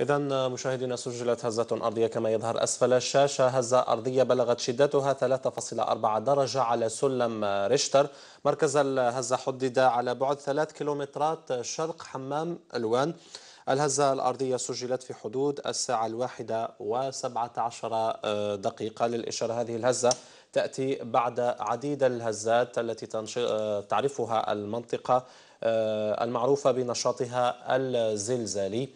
إذا مشاهدينا سجلت هزة أرضية كما يظهر أسفل الشاشة هزة أرضية بلغت شدتها 3.4 درجة على سلم ريشتر مركز الهزة حدد على بعد 3 كيلومترات شرق حمام ألوان الهزة الأرضية سجلت في حدود الساعة الواحدة وسبعة عشر دقيقة للإشارة هذه الهزة تأتي بعد عديد الهزات التي تعرفها المنطقة آه، المعروفة بنشاطها الزلزالي